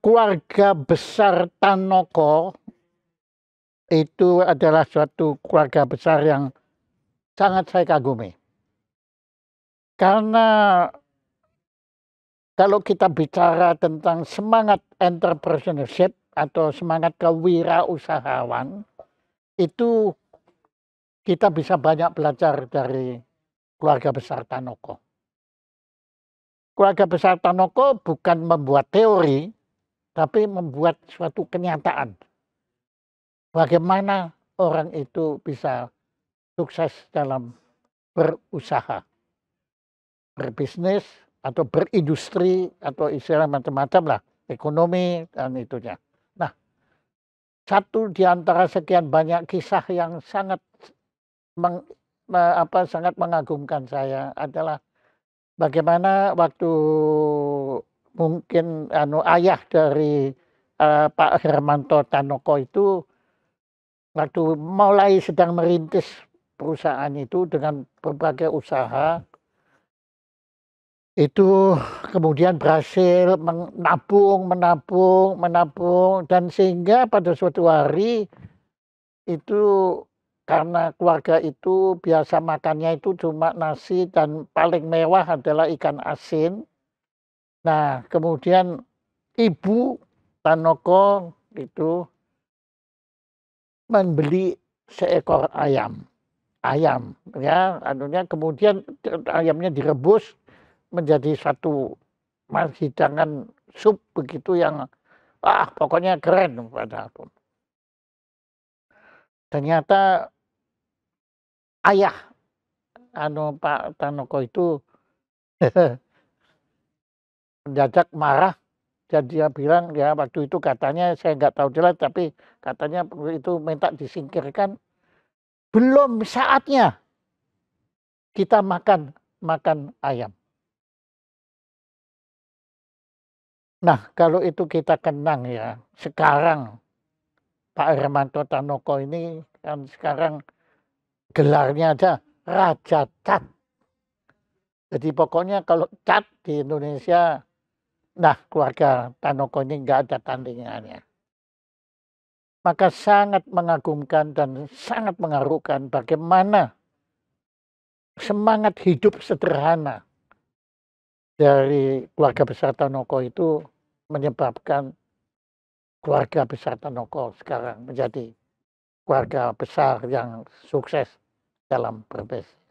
keluarga besar Tanoko itu adalah suatu keluarga besar yang sangat saya kagumi. Karena kalau kita bicara tentang semangat entrepreneurship atau semangat kewirausahaan, itu kita bisa banyak belajar dari keluarga besar Tanoko. Keluarga besar Tanoko bukan membuat teori, tapi membuat suatu kenyataan. Bagaimana orang itu bisa sukses dalam berusaha, berbisnis, atau berindustri, atau istilah macam-macam lah, ekonomi dan itunya. Nah, satu di antara sekian banyak kisah yang sangat meng, apa sangat mengagumkan saya adalah bagaimana waktu mungkin anu ayah dari uh, Pak Hermanto Tanoko itu waktu mulai sedang merintis perusahaan itu dengan berbagai usaha itu kemudian berhasil menabung, menabung, menabung dan sehingga pada suatu hari itu karena keluarga itu biasa makannya itu cuma nasi dan paling mewah adalah ikan asin nah kemudian ibu tanoko itu membeli seekor ayam ayam ya anunya kemudian ayamnya direbus menjadi satu hidangan sup begitu yang ah pokoknya keren pada aku ternyata ayah anu Pak Tanoko itu mendadak marah dan dia bilang ya waktu itu katanya saya nggak tahu jelas tapi katanya itu minta disingkirkan belum saatnya kita makan makan ayam. Nah kalau itu kita kenang ya sekarang Pak Hermanto Tanoko ini kan sekarang gelarnya aja Raja Cat. Jadi pokoknya kalau cat di Indonesia Nah, keluarga Tanoko ini nggak ada tandingannya. Maka sangat mengagumkan dan sangat mengharukan bagaimana semangat hidup sederhana dari keluarga besar Tanoko itu menyebabkan keluarga besar Tanoko sekarang menjadi keluarga besar yang sukses dalam berbisnis.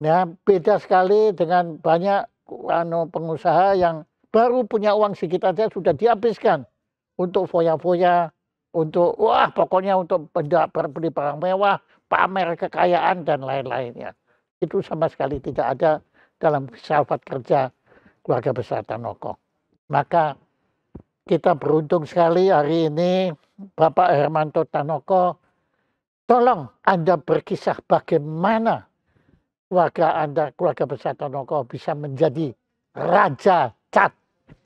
Nah, beda sekali dengan banyak ano, pengusaha yang baru punya uang sedikit aja sudah dihabiskan untuk foya-foya, untuk wah pokoknya untuk benda beli barang mewah, pamer kekayaan dan lain-lainnya. Itu sama sekali tidak ada dalam filsafat kerja keluarga besar Tanoko. Maka kita beruntung sekali hari ini Bapak Hermanto Tanoko, tolong Anda berkisah bagaimana keluarga Anda, keluarga besar Tonoko bisa menjadi Raja Cat.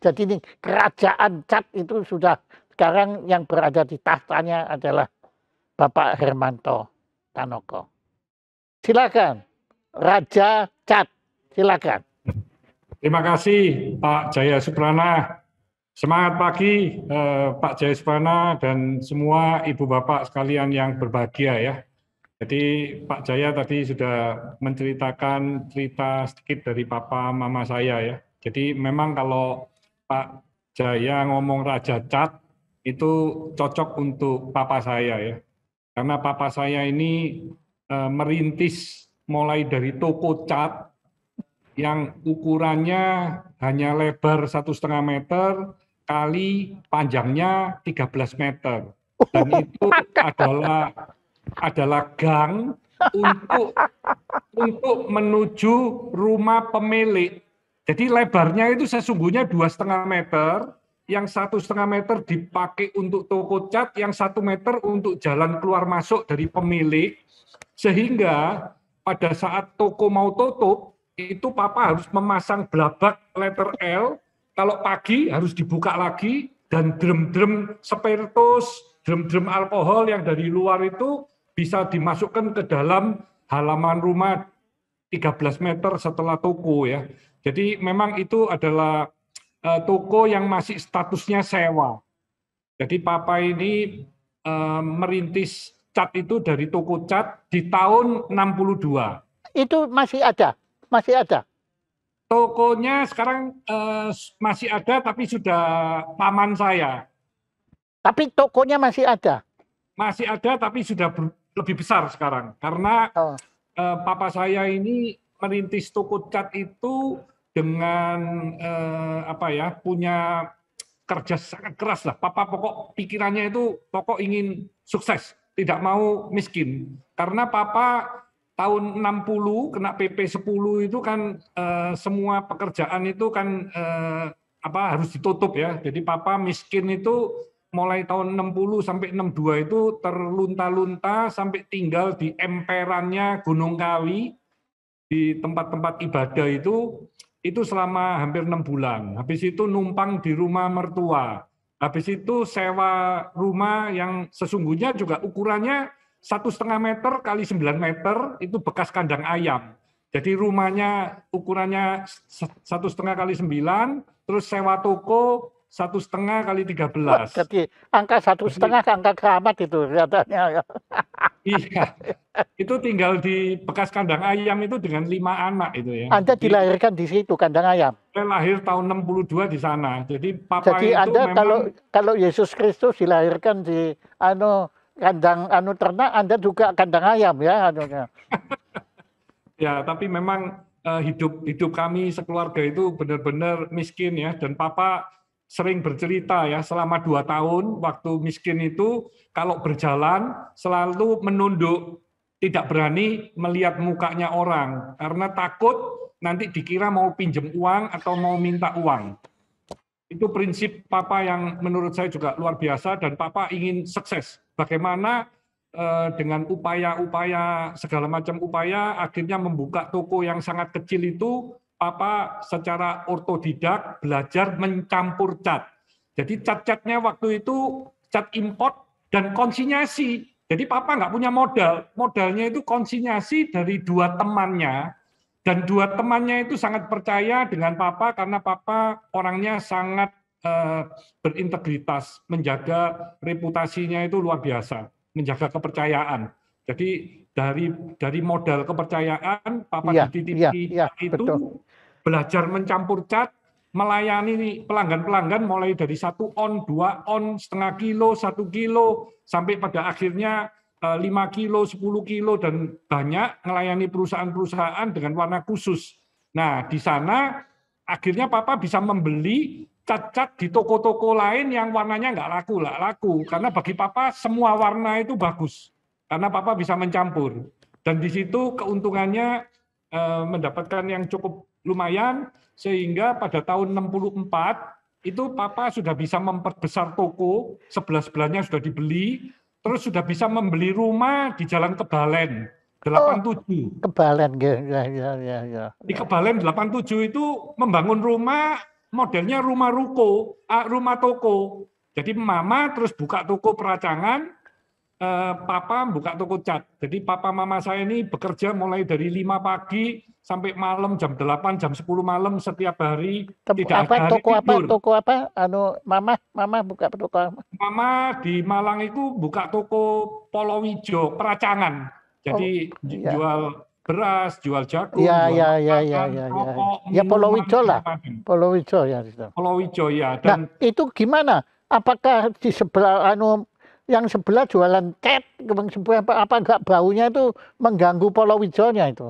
Jadi ini kerajaan Cat itu sudah sekarang yang berada di tahtanya adalah Bapak Hermanto Tanoko. Silakan, Raja Cat. Silakan. Terima kasih Pak Jaya Suprana. Semangat pagi eh, Pak Jaya Suprana dan semua Ibu Bapak sekalian yang berbahagia ya. Jadi Pak Jaya tadi sudah menceritakan cerita sedikit dari papa mama saya ya. Jadi memang kalau Pak Jaya ngomong Raja Cat itu cocok untuk papa saya ya. Karena papa saya ini e, merintis mulai dari toko cat yang ukurannya hanya lebar satu setengah meter kali panjangnya 13 meter. Dan itu adalah adalah gang untuk untuk menuju rumah pemilik. Jadi lebarnya itu sesungguhnya dua setengah meter, yang satu setengah meter dipakai untuk toko cat, yang satu meter untuk jalan keluar masuk dari pemilik, sehingga pada saat toko mau tutup itu papa harus memasang belabak letter L. Kalau pagi harus dibuka lagi dan drum-drum spiritus, drum-drum alkohol yang dari luar itu bisa dimasukkan ke dalam halaman rumah 13 meter setelah toko ya. Jadi memang itu adalah uh, toko yang masih statusnya sewa. Jadi papa ini uh, merintis cat itu dari toko cat di tahun 62. Itu masih ada, masih ada. Tokonya sekarang uh, masih ada tapi sudah paman saya. Tapi tokonya masih ada. Masih ada tapi sudah lebih besar sekarang karena oh. uh, papa saya ini merintis toko cat itu dengan uh, apa ya punya kerja sangat keras lah. Papa pokok pikirannya itu pokok ingin sukses, tidak mau miskin. Karena papa tahun 60 kena PP 10 itu kan uh, semua pekerjaan itu kan eh, apa harus ditutup ya. Jadi papa miskin itu mulai tahun 60 sampai 62 itu terlunta-lunta sampai tinggal di emperannya Gunung Kawi di tempat-tempat ibadah itu itu selama hampir enam bulan. Habis itu numpang di rumah mertua. Habis itu sewa rumah yang sesungguhnya juga ukurannya satu setengah meter kali 9 meter itu bekas kandang ayam. Jadi rumahnya ukurannya satu setengah kali sembilan, terus sewa toko satu setengah kali tiga belas. Jadi angka satu setengah angka keramat itu kelihatannya. Ya. iya, itu tinggal di bekas kandang ayam itu dengan lima anak itu ya. Anda dilahirkan di situ kandang ayam. Saya lahir tahun enam puluh dua di sana. Jadi papa Jadi itu Anda memang... kalau kalau Yesus Kristus dilahirkan di anu kandang anu ternak, Anda juga kandang ayam ya anunya. ya, tapi memang uh, hidup hidup kami sekeluarga itu benar-benar miskin ya dan papa sering bercerita ya selama dua tahun waktu miskin itu kalau berjalan selalu menunduk tidak berani melihat mukanya orang karena takut nanti dikira mau pinjam uang atau mau minta uang itu prinsip papa yang menurut saya juga luar biasa dan papa ingin sukses bagaimana eh, dengan upaya-upaya segala macam upaya akhirnya membuka toko yang sangat kecil itu Papa secara ortodidak belajar mencampur cat. Jadi cat-catnya waktu itu cat import dan konsinyasi. Jadi papa nggak punya modal. Modalnya itu konsinyasi dari dua temannya. Dan dua temannya itu sangat percaya dengan papa karena papa orangnya sangat eh, berintegritas, menjaga reputasinya itu luar biasa, menjaga kepercayaan. Jadi dari dari modal kepercayaan Papa ya, Didi ya, ya, itu betul. belajar mencampur cat, melayani pelanggan-pelanggan mulai dari satu on, dua on, setengah kilo, satu kilo, sampai pada akhirnya eh, lima kilo, sepuluh kilo, dan banyak melayani perusahaan-perusahaan dengan warna khusus. Nah, di sana akhirnya Papa bisa membeli cat-cat di toko-toko lain yang warnanya nggak laku, nggak laku. Karena bagi Papa semua warna itu bagus karena papa bisa mencampur dan di situ keuntungannya eh, mendapatkan yang cukup lumayan sehingga pada tahun 64 itu papa sudah bisa memperbesar toko, sebelah-sebelahnya sudah dibeli, terus sudah bisa membeli rumah di Jalan Kebalen 87. Oh, Kebalen ya, ya ya ya. ya. Di Kebalen 87 itu membangun rumah modelnya rumah ruko, ah, rumah toko. Jadi mama terus buka toko peracangan, Eh, papa buka toko cat. Jadi papa mama saya ini bekerja mulai dari 5 pagi sampai malam jam 8 jam 10 malam setiap hari Tem tidak apa, ada hari toko tidur. apa toko apa anu mama mama buka toko Mama di Malang itu buka toko Polowijo peracangan. Jadi oh, iya. jual beras, jual jagung, ya, jual ya, ya, ya, ya, rokok, ya, ya. Polowijo lah, Polowijo ya. Polowijo ya. Dan nah, itu gimana? Apakah di sebelah anu yang sebelah jualan cat, kembang sebuah apa enggak baunya itu mengganggu pola polowijonya itu.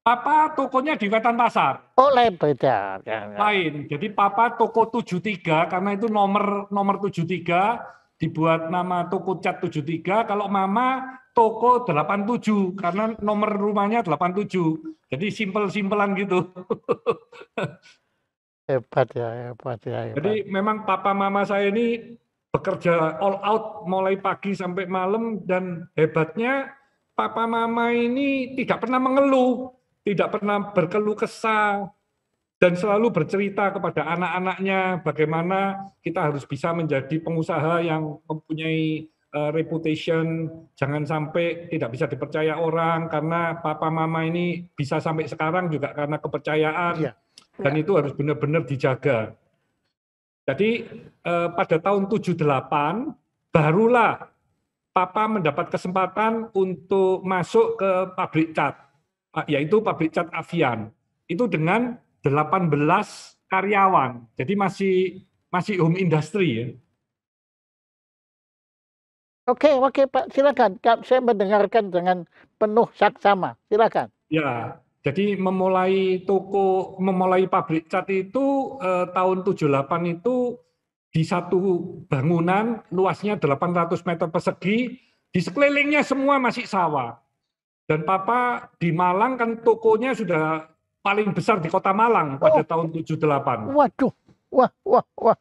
Papa tokonya di Wetan Pasar. Oh, lain beda. Ya, ya. Lain. Jadi Papa toko 73 karena itu nomor nomor 73 dibuat nama toko cat 73, kalau Mama toko 87 karena nomor rumahnya 87. Jadi simpel-simpelan gitu. hebat ya, hebat ya. Hebat. Jadi memang papa mama saya ini bekerja all out mulai pagi sampai malam dan hebatnya papa mama ini tidak pernah mengeluh, tidak pernah berkeluh kesah dan selalu bercerita kepada anak-anaknya bagaimana kita harus bisa menjadi pengusaha yang mempunyai uh, reputation, jangan sampai tidak bisa dipercaya orang karena papa mama ini bisa sampai sekarang juga karena kepercayaan. Ya. Dan ya. itu harus benar-benar dijaga. Jadi eh, pada tahun 78 barulah Papa mendapat kesempatan untuk masuk ke pabrik cat, eh, yaitu pabrik cat Avian. Itu dengan 18 karyawan. Jadi masih masih home industry ya. Oke, oke Pak, silakan. Saya mendengarkan dengan penuh saksama. Silakan. Ya, jadi memulai toko, memulai pabrik cat itu eh, tahun 78 itu di satu bangunan luasnya 800 meter persegi, di sekelilingnya semua masih sawah. Dan papa di Malang kan tokonya sudah paling besar di kota Malang pada oh. tahun 78. Waduh, wah, wah, wah.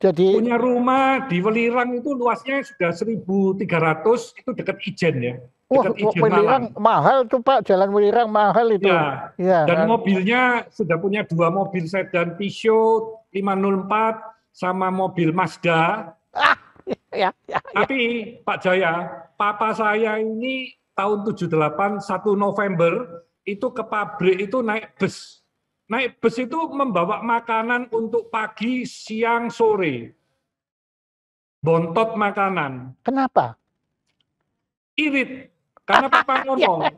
Jadi punya rumah di Welirang itu luasnya sudah 1.300 itu dekat Ijen ya. Wah, Welirang mahal tuh Pak, jalan Welirang mahal itu. Ya. ya dan kan? mobilnya sudah punya dua mobil sedan Peugeot 504 sama mobil Mazda. Ah, ya, ya, ya, ya. Tapi ya. Pak Jaya, papa saya ini tahun 78 1 November itu ke pabrik itu naik bus. Naik bus itu membawa makanan untuk pagi, siang, sore. Bontot makanan. Kenapa? Irit karena Papa ngomong, iya.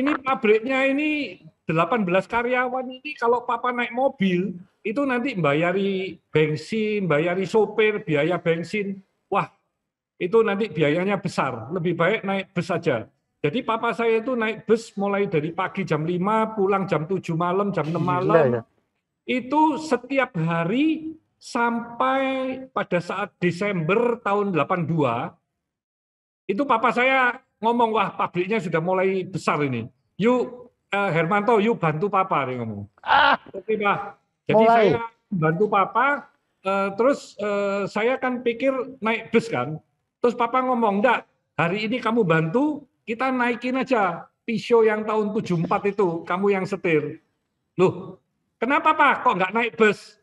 ini pabriknya ini 18 karyawan ini kalau Papa naik mobil, itu nanti bayari bensin, bayari sopir, biaya bensin. Wah, itu nanti biayanya besar. Lebih baik naik bus saja. Jadi papa saya itu naik bus mulai dari pagi jam 5, pulang jam 7 malam, jam 6 malam. Gila, ya? Itu setiap hari sampai pada saat Desember tahun 82 itu papa saya ngomong wah pabriknya sudah mulai besar ini. Yuk uh, Hermanto, yuk bantu papa dia ngomong. Ah, Oke pak. Jadi mulai. saya bantu papa. Eh, terus uh, saya kan pikir naik bus kan. Terus papa ngomong, enggak, hari ini kamu bantu, kita naikin aja Pisau yang tahun 74 itu, kamu yang setir. Loh, kenapa Pak kok nggak naik bus?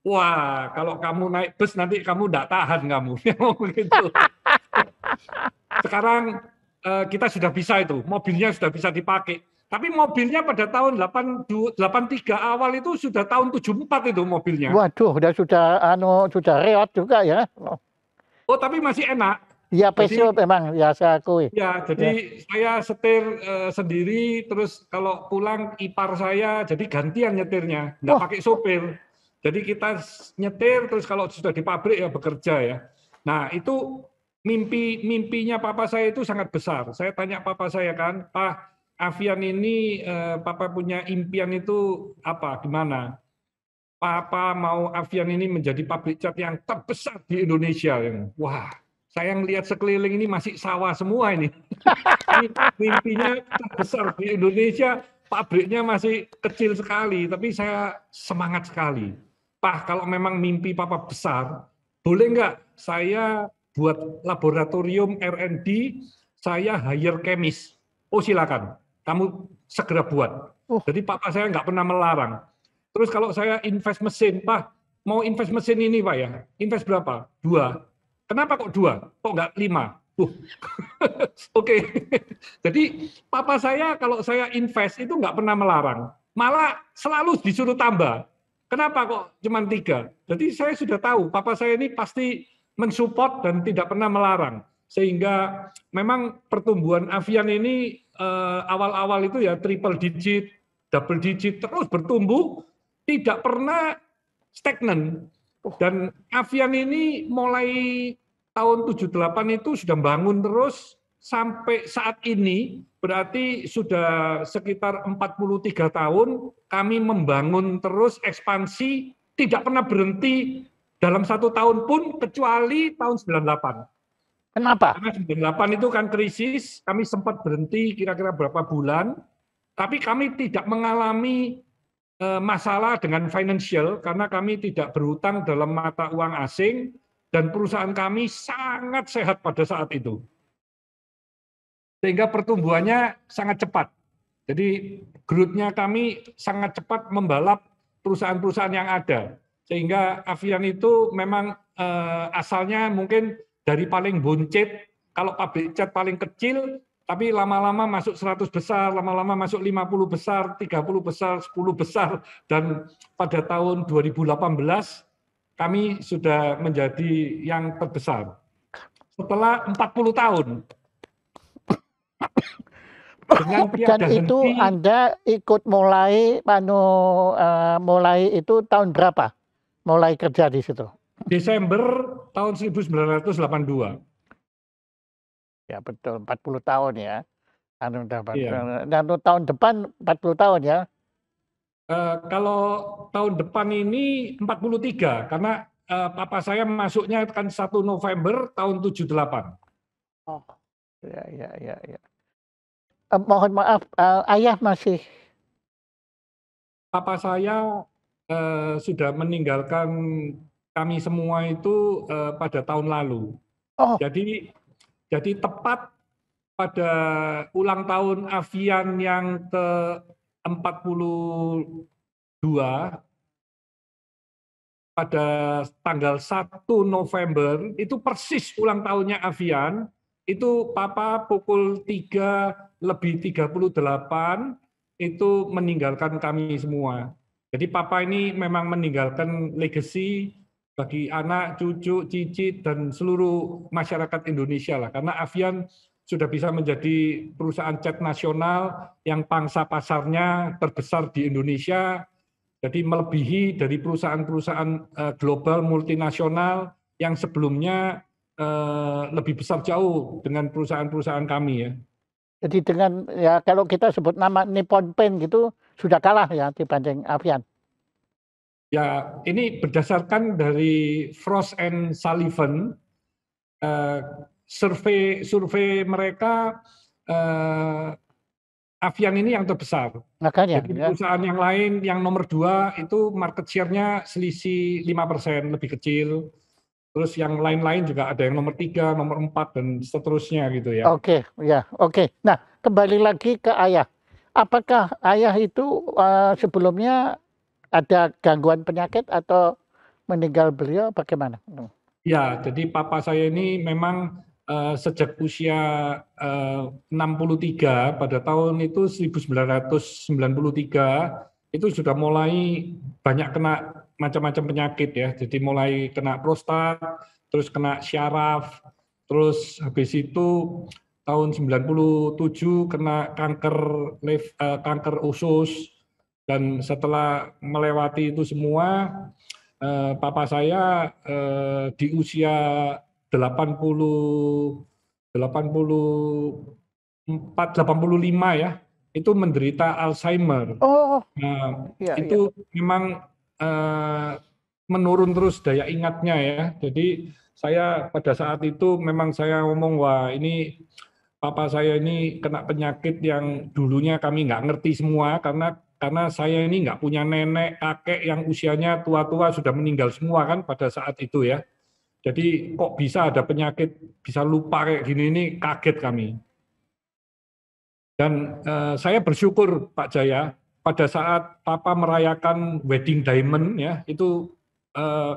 Wah, kalau kamu naik bus nanti kamu nggak tahan kamu. gitu. Sekarang Eh, kita sudah bisa itu, mobilnya sudah bisa dipakai. Tapi mobilnya pada tahun delapan 83 awal itu sudah tahun 74 itu mobilnya. Waduh, sudah sudah anu sudah reot juga ya. Oh, tapi masih enak. Iya, Peugeot memang ya saya akui. Ya, jadi ya. saya setir uh, sendiri terus kalau pulang ipar saya jadi gantian nyetirnya, enggak oh. pakai sopir. Jadi kita nyetir terus kalau sudah di pabrik ya bekerja ya. Nah, itu mimpi mimpinya papa saya itu sangat besar. Saya tanya papa saya kan, "Pak, Avian ini eh, papa punya impian itu apa? Gimana?" Papa mau Avian ini menjadi pabrik cat yang terbesar di Indonesia. Wah, saya melihat sekeliling ini masih sawah semua ini. Mimpinya terbesar di Indonesia, pabriknya masih kecil sekali, tapi saya semangat sekali. Pak, kalau memang mimpi Papa besar, boleh nggak saya buat laboratorium R&D saya hire kemis. Oh silakan, kamu segera buat. Oh. Jadi papa saya nggak pernah melarang. Terus kalau saya invest mesin, Pak, mau invest mesin ini Pak ya, invest berapa? Dua. Kenapa kok dua? Kok nggak lima? Uh. Oke. okay. Jadi papa saya kalau saya invest itu nggak pernah melarang. Malah selalu disuruh tambah. Kenapa kok cuma tiga? Jadi saya sudah tahu papa saya ini pasti mensupport dan tidak pernah melarang. Sehingga memang pertumbuhan avian ini eh, awal-awal eh, itu ya triple digit, double digit terus bertumbuh, tidak pernah stagnan. Oh. Dan avian ini mulai tahun 78 itu sudah bangun terus sampai saat ini berarti sudah sekitar 43 tahun kami membangun terus ekspansi tidak pernah berhenti dalam satu tahun pun kecuali tahun 98. Kenapa? Karena 98 itu kan krisis, kami sempat berhenti kira-kira berapa bulan, tapi kami tidak mengalami e, masalah dengan financial karena kami tidak berhutang dalam mata uang asing dan perusahaan kami sangat sehat pada saat itu. Sehingga pertumbuhannya sangat cepat. Jadi growth-nya kami sangat cepat membalap perusahaan-perusahaan yang ada. Sehingga avian itu memang eh, asalnya mungkin dari paling buncit, kalau pabrik cat paling kecil, tapi lama-lama masuk 100 besar, lama-lama masuk 50 besar, 30 besar, 10 besar, dan pada tahun 2018 kami sudah menjadi yang terbesar. Setelah 40 tahun. Dengan Dan itu Anda ikut mulai, anu, uh, mulai itu tahun berapa? mulai kerja di situ? Desember tahun 1982. Ya betul, 40 tahun ya. Anu dapat. Iya. Dan nah, tahun depan 40 tahun ya. Uh, kalau tahun depan ini 43 karena uh, papa saya masuknya kan 1 November tahun 78. Oh. Ya ya ya ya. Uh, mohon maaf, uh, ayah masih Papa saya Eh, sudah meninggalkan kami semua itu uh, pada tahun lalu. Oh. Jadi jadi tepat pada ulang tahun Avian yang ke 42 pada tanggal 1 November itu persis ulang tahunnya Avian itu papa pukul 3 lebih 38 itu meninggalkan kami semua. Jadi papa ini memang meninggalkan legacy bagi anak, cucu, cicit, dan seluruh masyarakat Indonesia lah. Karena Avian sudah bisa menjadi perusahaan cat nasional yang pangsa pasarnya terbesar di Indonesia, jadi melebihi dari perusahaan-perusahaan eh, global multinasional yang sebelumnya eh, lebih besar jauh dengan perusahaan-perusahaan kami ya. Jadi dengan ya kalau kita sebut nama Nippon Paint gitu sudah kalah ya dibanding Avian. Ya, ini berdasarkan dari Frost and Sullivan survei eh, survei survei mereka uh, Avian ini yang terbesar. Makanya. Jadi ya. perusahaan yang lain yang nomor dua itu market share-nya selisih persen lebih kecil terus yang lain-lain juga ada yang nomor tiga, nomor empat dan seterusnya gitu ya. Oke, okay, ya, oke. Okay. Nah, kembali lagi ke ayah. Apakah ayah itu uh, sebelumnya ada gangguan penyakit atau meninggal beliau bagaimana? Ya, jadi papa saya ini memang uh, sejak usia eh, uh, 63 pada tahun itu 1993 itu sudah mulai banyak kena macam-macam penyakit ya. Jadi mulai kena prostat, terus kena syaraf, terus habis itu tahun 97 kena kanker eh, kanker usus dan setelah melewati itu semua eh, papa saya eh, di usia 80 84 85 ya itu menderita Alzheimer. Oh. Nah, iya, itu iya. memang Eh, menurun terus daya ingatnya ya. Jadi saya pada saat itu memang saya ngomong wah ini papa saya ini kena penyakit yang dulunya kami nggak ngerti semua karena karena saya ini nggak punya nenek kakek yang usianya tua-tua sudah meninggal semua kan pada saat itu ya. Jadi kok bisa ada penyakit bisa lupa kayak gini ini kaget kami. Dan eh, saya bersyukur Pak Jaya pada saat Papa merayakan wedding diamond ya itu eh,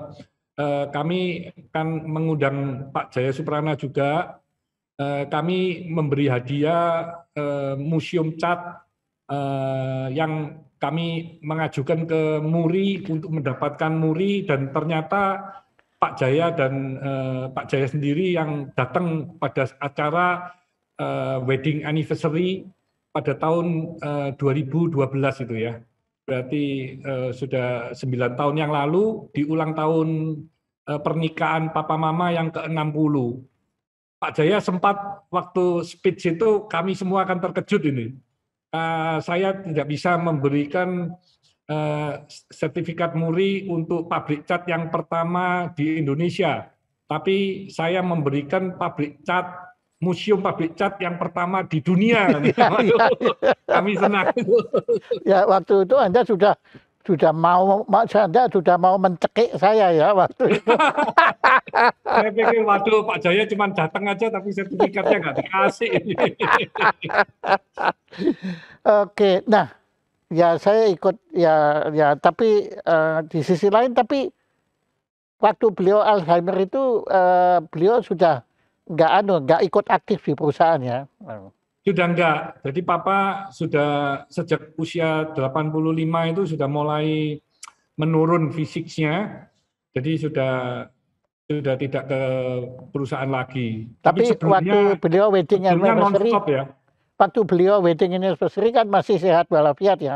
eh, kami kan mengundang Pak Jaya Suprana juga eh, kami memberi hadiah eh, museum cat eh, yang kami mengajukan ke Muri untuk mendapatkan Muri dan ternyata Pak Jaya dan eh, Pak Jaya sendiri yang datang pada acara eh, wedding anniversary pada tahun uh, eh, 2012 itu ya. Berarti uh, sudah 9 tahun yang lalu di ulang tahun uh, pernikahan papa mama yang ke-60. Pak Jaya sempat waktu speech itu kami semua akan terkejut ini. Uh, saya tidak bisa memberikan uh, sertifikat muri untuk pabrik cat yang pertama di Indonesia, tapi saya memberikan pabrik cat museum pabrik cat yang pertama di dunia. Iya, iya. Kami senang. ya waktu itu Anda sudah sudah mau Anda sudah mau mencekik saya ya waktu itu. saya pikir waduh Pak Jaya cuma datang aja tapi sertifikatnya nggak dikasih. Oke, nah ya saya ikut ya ya tapi uh, di sisi lain tapi waktu beliau Alzheimer itu uh, beliau sudah nggak anu nggak ikut aktif di perusahaan ya anu. sudah enggak jadi papa sudah sejak usia 85 itu sudah mulai menurun fisiknya jadi sudah sudah tidak ke perusahaan lagi tapi, tapi waktu beliau wedding anniversary ya waktu beliau wedding anniversary kan masih sehat walafiat ya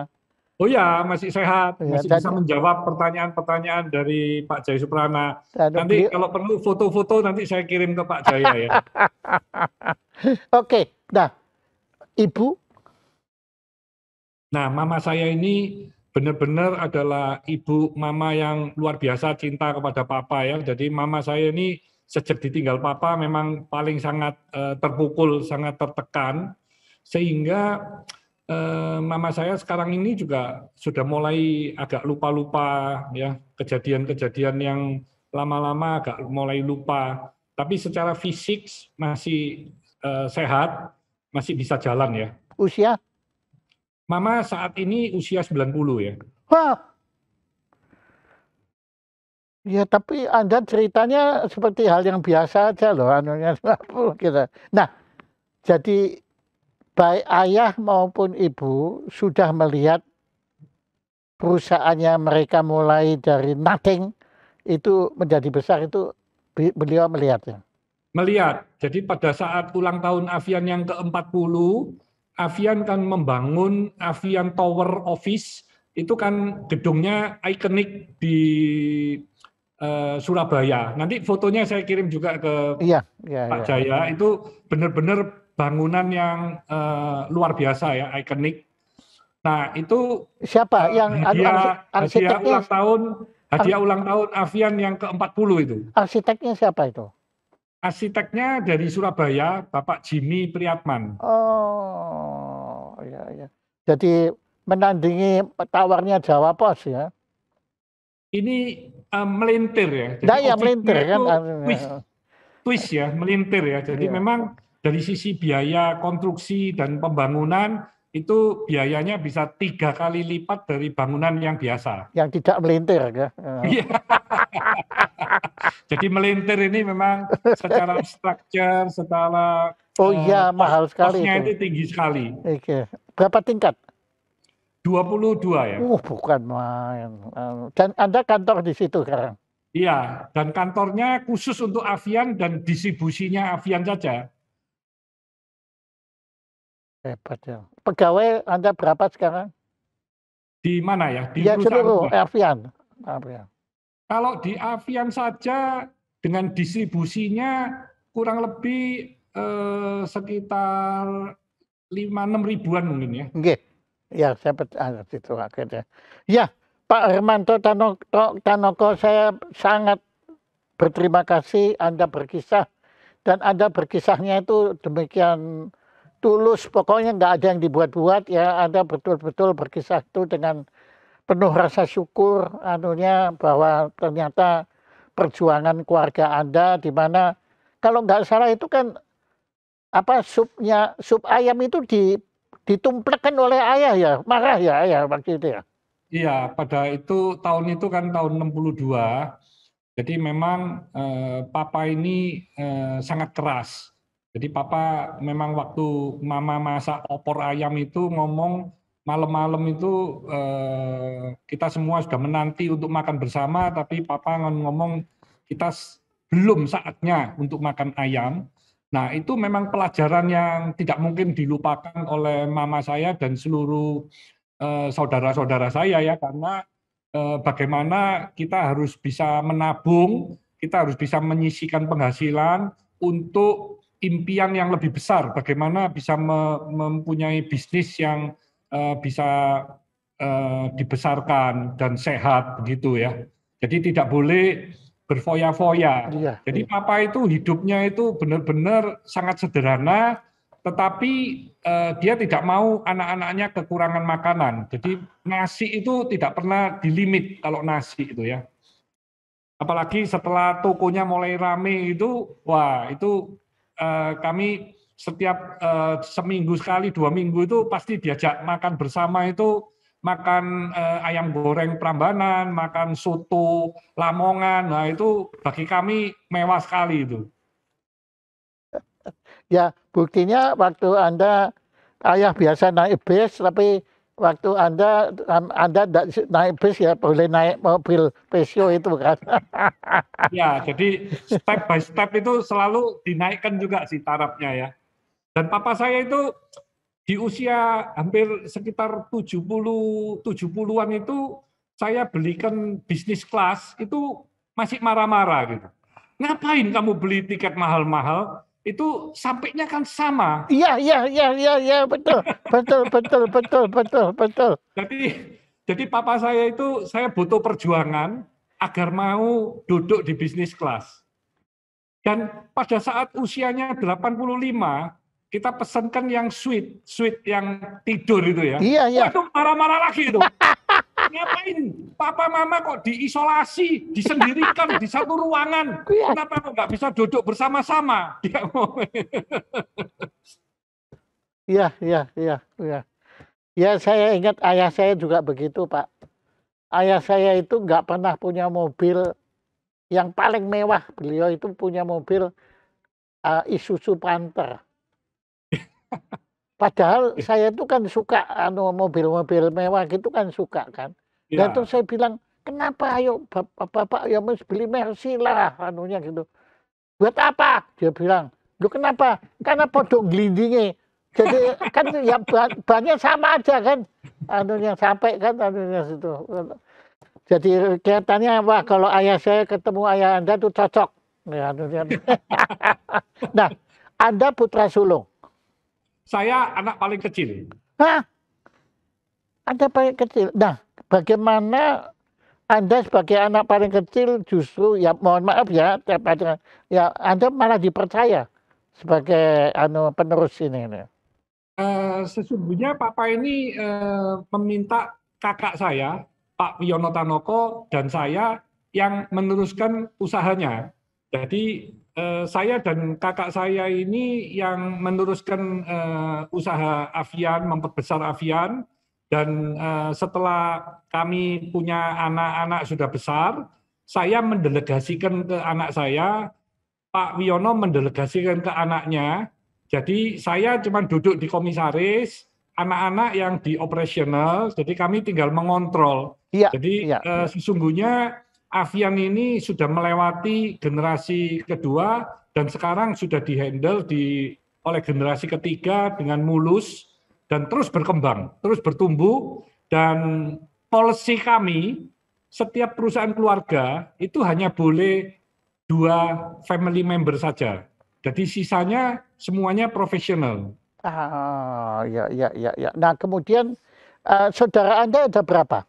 Oh ya, masih sehat, ya, masih bisa menjawab pertanyaan-pertanyaan dari Pak Jaya Suprana. Nanti beliau, kalau perlu foto-foto nanti saya kirim ke Pak Jaya ya. Oke, nah Ibu. Nah, mama saya ini benar-benar adalah ibu mama yang luar biasa cinta kepada papa ya. Jadi mama saya ini sejak ditinggal papa memang paling sangat uh, terpukul, sangat tertekan sehingga Eh, mama saya sekarang ini juga sudah mulai agak lupa-lupa ya kejadian-kejadian yang lama-lama agak mulai lupa tapi secara fisik masih eh, sehat masih bisa jalan ya usia mama saat ini usia 90 ya Wah. Ya tapi Anda ceritanya seperti hal yang biasa aja loh anunya 90 kita. Gitu. Nah, jadi baik ayah maupun ibu sudah melihat perusahaannya mereka mulai dari nothing itu menjadi besar itu beliau melihatnya. Melihat. Jadi pada saat ulang tahun Avian yang ke-40, Avian kan membangun Avian Tower Office, itu kan gedungnya ikonik di eh, Surabaya. Nanti fotonya saya kirim juga ke iya, iya, Pak iya. Jaya, itu benar-benar bangunan yang uh, luar biasa ya, ikonik. Nah itu siapa eh, yang hadiah, hadiah ulang tahun hadiah ulang tahun Avian yang ke-40 itu. Arsiteknya siapa itu? Arsiteknya dari Surabaya, Bapak Jimmy Priyatman. Oh, ya ya. Jadi menandingi tawarnya Jawa Pos ya. Ini um, melintir ya. Jadi nah, ya melintir kan. Twist, twist ya, melintir ya. Jadi iya. memang dari sisi biaya konstruksi dan pembangunan itu biayanya bisa tiga kali lipat dari bangunan yang biasa. Yang tidak melintir, ya. Iya. Jadi melintir ini memang secara struktur, secara oh eh, iya uh, mahal sekali. itu. itu tinggi sekali. Oke. Berapa tingkat? 22 ya. Uh, bukan main. Dan Anda kantor di situ sekarang? Iya, dan kantornya khusus untuk Avian dan distribusinya Avian saja. Hebat ya. Pegawai Anda berapa sekarang? Di mana ya? Di ya, seluruh Avian. Avian. Ya. Kalau di Avian saja dengan distribusinya kurang lebih eh, sekitar lima enam ribuan mungkin ya. Oke. Ya, saya percaya ah, itu akhirnya. Ya, Pak Hermanto Tanoko, Tanoko, saya sangat berterima kasih Anda berkisah dan Anda berkisahnya itu demikian tulus pokoknya nggak ada yang dibuat-buat ya ada betul-betul berkisah itu dengan penuh rasa syukur anunya bahwa ternyata perjuangan keluarga Anda di mana kalau nggak salah itu kan apa supnya sup ayam itu di ditumplekkan oleh ayah ya marah ya ayah waktu itu ya iya pada itu tahun itu kan tahun 62 jadi memang eh, papa ini eh, sangat keras jadi papa memang waktu mama masak opor ayam itu ngomong malam-malam itu eh, kita semua sudah menanti untuk makan bersama, tapi papa ngomong kita belum saatnya untuk makan ayam. Nah itu memang pelajaran yang tidak mungkin dilupakan oleh mama saya dan seluruh eh, saudara-saudara saya ya, karena eh, bagaimana kita harus bisa menabung, kita harus bisa menyisikan penghasilan untuk impian yang lebih besar, bagaimana bisa mempunyai bisnis yang eh, bisa eh, dibesarkan dan sehat begitu ya. Jadi tidak boleh berfoya-foya. Iya, Jadi iya. papa itu hidupnya itu benar-benar sangat sederhana, tetapi eh, dia tidak mau anak-anaknya kekurangan makanan. Jadi nasi itu tidak pernah dilimit kalau nasi itu ya. Apalagi setelah tokonya mulai rame itu, wah itu Eh, kami setiap uh, seminggu sekali dua minggu itu pasti diajak makan bersama itu makan uh, ayam goreng Prambanan, makan soto Lamongan. Nah, itu bagi kami mewah sekali itu. Ya, buktinya waktu Anda ayah biasa naik bis tapi waktu Anda Anda naik bus ya boleh naik mobil Pesio itu kan. ya, jadi step by step itu selalu dinaikkan juga si tarafnya ya. Dan papa saya itu di usia hampir sekitar 70 70-an itu saya belikan bisnis kelas itu masih marah-marah gitu. Ngapain kamu beli tiket mahal-mahal? itu sampainya kan sama. Iya, iya, iya, iya, ya, betul. betul, betul, betul, betul, betul. Jadi jadi papa saya itu saya butuh perjuangan agar mau duduk di bisnis kelas. Dan pada saat usianya 85, kita pesankan yang sweet, sweet yang tidur itu ya. Iya, iya. Itu marah-marah lagi itu. Ngapain papa mama kok diisolasi, disendirikan di satu ruangan? Iya. Kenapa kok nggak bisa duduk bersama-sama? Dia Iya, iya, iya, iya. Ya saya ingat ayah saya juga begitu Pak. Ayah saya itu nggak pernah punya mobil yang paling mewah. Beliau itu punya mobil uh, Isuzu Panther. Padahal saya itu kan suka anu mobil-mobil mewah gitu kan suka kan. Ya. Dan terus saya bilang, kenapa ayo bapak, bapak ya mesti beli Mercy lah anunya gitu. Buat apa? Dia bilang, lu kenapa? Karena podok gelindingnya. Jadi kan ya banyak sama aja kan anunya sampai kan anunya situ. Jadi kelihatannya wah kalau ayah saya ketemu ayah Anda tuh cocok. Ya, anunya. nah, Anda putra sulung. Saya anak paling kecil. Hah? Anda paling kecil. Nah, bagaimana anda sebagai anak paling kecil justru ya mohon maaf ya ya Anda malah dipercaya sebagai anu penerus ini. Uh, sesungguhnya papa ini uh, meminta kakak saya Pak Wiono Tanoko dan saya yang meneruskan usahanya. Jadi eh, saya dan kakak saya ini yang meneruskan usaha Avian, memperbesar Avian dan uh, setelah kami punya anak-anak sudah besar, saya mendelegasikan ke anak saya, Pak Wiono mendelegasikan ke anaknya. Jadi saya cuma duduk di komisaris, anak-anak yang di operasional, jadi kami tinggal mengontrol. Iya, jadi iya. Uh, sesungguhnya Avian ini sudah melewati generasi kedua dan sekarang sudah dihandle di oleh generasi ketiga dengan mulus dan terus berkembang, terus bertumbuh dan policy kami setiap perusahaan keluarga itu hanya boleh dua family member saja. Jadi sisanya semuanya profesional. Ah, ya, ya, ya, ya. Nah, kemudian uh, saudara Anda ada berapa?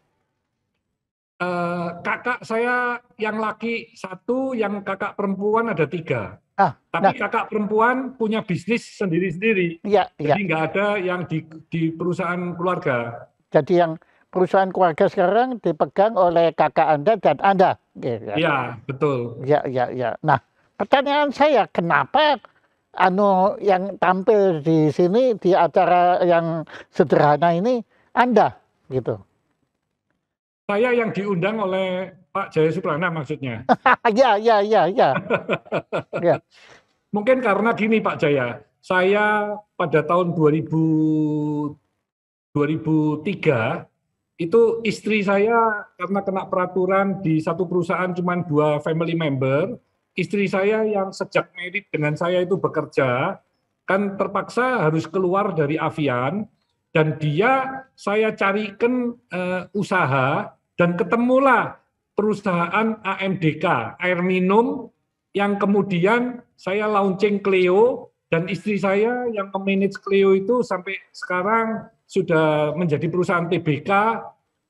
Uh, kakak saya yang laki satu, yang kakak perempuan ada tiga. Ah, Tapi nah. kakak perempuan punya bisnis sendiri-sendiri. Ya, jadi ya. nggak ada yang di, di perusahaan keluarga. Jadi yang perusahaan keluarga sekarang dipegang oleh kakak Anda dan Anda. Iya, ya, betul. Iya, iya, iya. Nah, pertanyaan saya, kenapa anu yang tampil di sini di acara yang sederhana ini Anda gitu? Saya yang diundang oleh Pak Jaya Suprana maksudnya. ya, ya, ya, ya. ya. Mungkin karena gini Pak Jaya, saya pada tahun 2000 2003 itu istri saya karena kena peraturan di satu perusahaan cuma dua family member, istri saya yang sejak merit dengan saya itu bekerja, kan terpaksa harus keluar dari Avian, dan dia saya carikan uh, usaha dan ketemulah perusahaan AMDK air minum yang kemudian saya launching Cleo dan istri saya yang memanage Cleo itu sampai sekarang sudah menjadi perusahaan TBK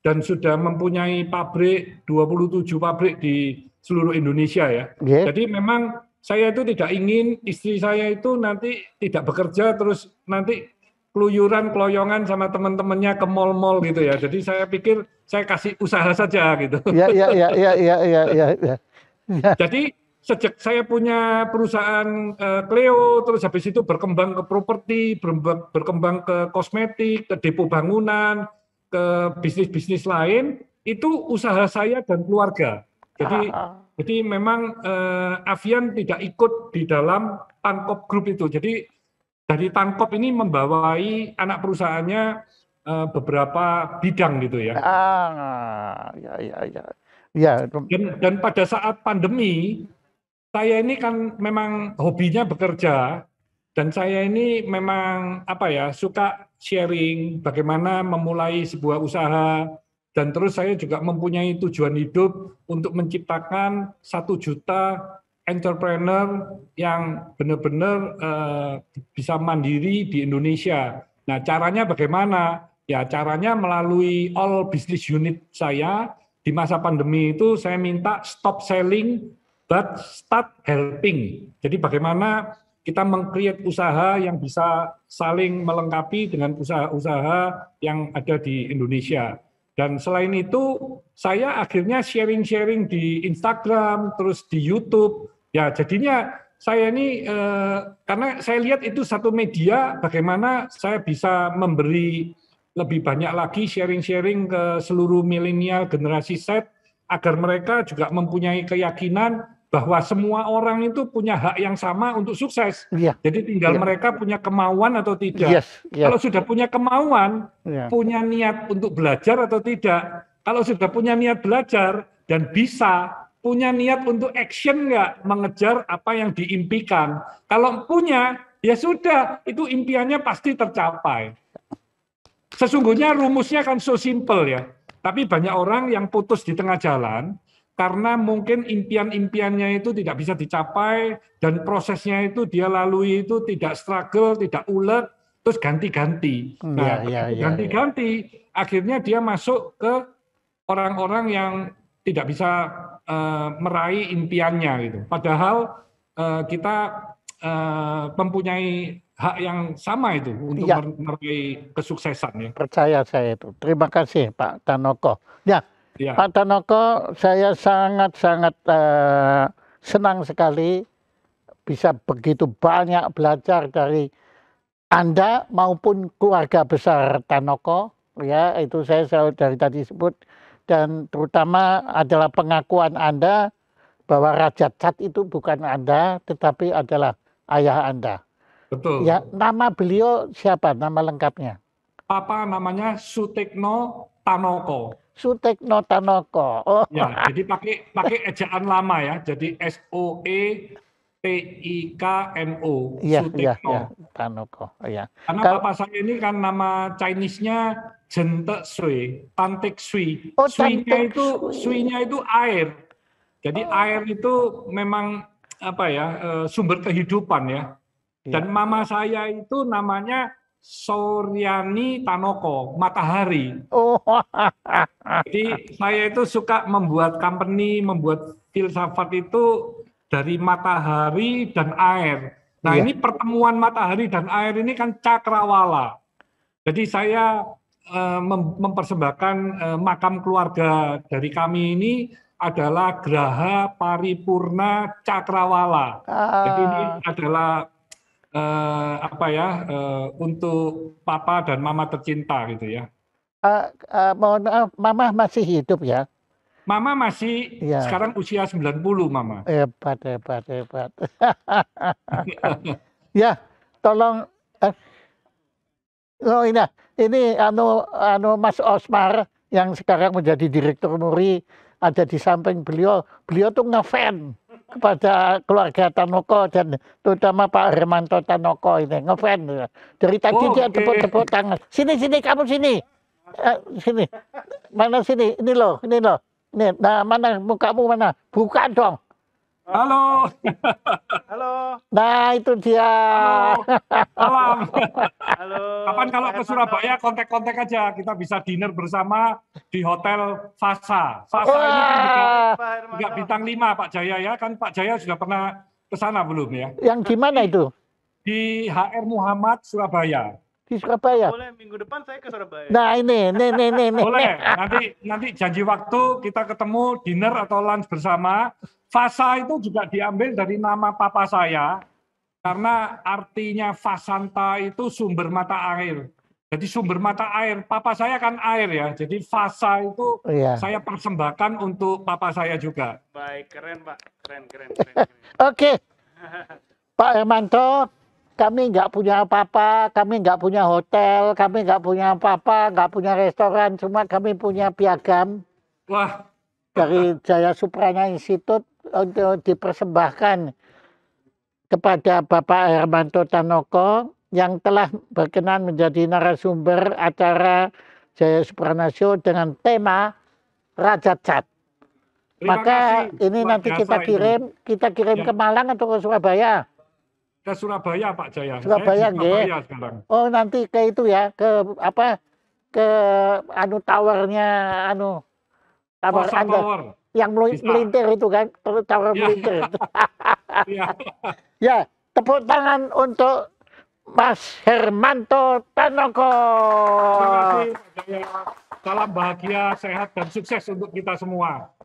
dan sudah mempunyai pabrik 27 pabrik di seluruh Indonesia ya. Yeah. Jadi memang saya itu tidak ingin istri saya itu nanti tidak bekerja terus nanti keluyuran kloyongan sama teman-temannya ke mall-mall gitu ya. Jadi saya pikir saya kasih usaha saja gitu. Iya, iya, iya, iya, iya. iya. ya. ya. Jadi sejak saya punya perusahaan uh, eh, Cleo terus habis itu berkembang ke properti, berkembang, ke kosmetik, ke depo bangunan, ke bisnis-bisnis lain, itu usaha saya dan keluarga. Jadi ah, ah. jadi memang uh, Avian tidak ikut di dalam Pankop Group itu. Jadi jadi Tangkop ini membawai anak perusahaannya uh, beberapa bidang gitu ya. Ah, ya, ya, ya. ya. Dan, dan pada saat pandemi, saya ini kan memang hobinya bekerja, dan saya ini memang apa ya suka sharing bagaimana memulai sebuah usaha, dan terus saya juga mempunyai tujuan hidup untuk menciptakan satu juta entrepreneur yang benar-benar eh, bisa mandiri di Indonesia. Nah, caranya bagaimana? Ya, caranya melalui all business unit saya di masa pandemi itu saya minta stop selling but start helping. Jadi bagaimana kita mengcreate usaha yang bisa saling melengkapi dengan usaha-usaha yang ada di Indonesia. Dan selain itu, saya akhirnya sharing-sharing di Instagram, terus di YouTube. Ya, jadinya saya ini eh, karena saya lihat itu satu media bagaimana saya bisa memberi lebih banyak lagi sharing-sharing ke seluruh milenial generasi set agar mereka juga mempunyai keyakinan bahwa semua orang itu punya hak yang sama untuk sukses. Yeah. Jadi tinggal yeah. mereka punya kemauan atau tidak. Yes. Yeah. Kalau sudah punya kemauan, yeah. punya niat untuk belajar atau tidak. Kalau sudah punya niat belajar dan bisa, punya niat untuk action nggak mengejar apa yang diimpikan. Kalau punya, ya sudah, itu impiannya pasti tercapai. Sesungguhnya rumusnya kan so simple ya. Tapi banyak orang yang putus di tengah jalan karena mungkin impian-impiannya itu tidak bisa dicapai dan prosesnya itu dia lalui itu tidak struggle, tidak ulet, terus ganti-ganti. Hmm. Nah, ya, ya, ganti-ganti, ya, ya. akhirnya dia masuk ke orang-orang yang tidak bisa uh, meraih impiannya gitu. Padahal uh, kita uh, mempunyai hak yang sama itu untuk ya. meraih kesuksesan ya. Percaya saya itu. Terima kasih Pak Tanoko. Ya, Ya. Pak Tanoko, saya sangat-sangat uh, senang sekali bisa begitu banyak belajar dari Anda maupun keluarga besar Tanoko. Ya, itu saya selalu dari tadi sebut. Dan terutama adalah pengakuan Anda bahwa Raja Cat itu bukan Anda, tetapi adalah ayah Anda. Betul. Ya, nama beliau siapa? Nama lengkapnya? Apa namanya Sutekno Tanoko. Sutek Notanoko. Oh. Ya, jadi pakai pakai ejaan lama ya. Jadi S O E T I K M O ya, Sutekno iya, ya, ya. Tanoko. Ya. Karena Kal bapak saya ini kan nama Chinese-nya Jente Sui, Tantek Sui. Oh, Sui-nya itu Sui-nya itu air. Jadi oh. air itu memang apa ya eh, sumber kehidupan ya. Iya. Dan ya. mama saya itu namanya Suryani Tanoko, Matahari. Oh. Jadi saya itu suka membuat company, membuat filsafat itu dari matahari dan air. Nah yeah. ini pertemuan matahari dan air ini kan cakrawala. Jadi saya e, mempersembahkan e, makam keluarga dari kami ini adalah Graha Paripurna Cakrawala. Ah. Jadi ini ah. adalah uh, apa ya uh, untuk papa dan mama tercinta gitu ya. Uh, uh, mohon maaf, mama masih hidup ya? Mama masih ya. sekarang usia 90 mama. Hebat hebat hebat. ya, tolong eh. Oh ini, ini anu anu Mas Osmar yang sekarang menjadi direktur Muri ada di samping beliau. Beliau tuh ngefan kepada keluarga Tanoko dan terutama Pak Hermanto Tanoko ini ngefans ya. dari tadi oh, dia tepuk-tepuk okay. tangan sini sini kamu sini eh, sini mana sini ini loh ini loh ini nah mana mukamu mana buka dong Halo. Halo. Nah, itu dia. Halo. Salam. Halo. Kapan kalau ke Surabaya kontak-kontak aja kita bisa dinner bersama di Hotel Fasa. Fasa ini kan juga bintang 5 Pak Jaya ya. Kan Pak Jaya sudah pernah ke sana belum ya? Yang di mana itu? Di HR Muhammad Surabaya di Surabaya. Boleh minggu depan saya ke Surabaya. Nah ini, nih, nih, nih, nih. Boleh. Nanti nanti janji waktu kita ketemu dinner atau lunch bersama. Fasa itu juga diambil dari nama papa saya karena artinya Fasanta itu sumber mata air. Jadi sumber mata air, papa saya kan air ya. Jadi fasa itu oh, iya. saya persembahkan untuk papa saya juga. Baik, keren Pak. Keren, keren, keren. keren. Oke. Pak Hermanto, kami nggak punya apa-apa, kami nggak punya hotel, kami nggak punya apa-apa, nggak punya restoran, cuma kami punya piagam. Wah. Dari Jaya Suprana Institute untuk dipersembahkan kepada Bapak Hermanto Tanoko yang telah berkenan menjadi narasumber acara Jaya Suprana Show dengan tema Raja Cat. Terima Maka ini nanti kita kirim, ini. kita kirim ya. ke Malang atau ke Surabaya? ke Surabaya Pak Jaya. Surabaya, Surabaya sekarang. Oh, nanti ke itu ya, ke apa? Ke anu towernya anu tower Forza Anda. Tower. Yang melintir itu kan, tower ya. melintir. ya. ya, tepuk tangan untuk Mas Hermanto Tanoko. Terima kasih. Salam bahagia, sehat, dan sukses untuk kita semua.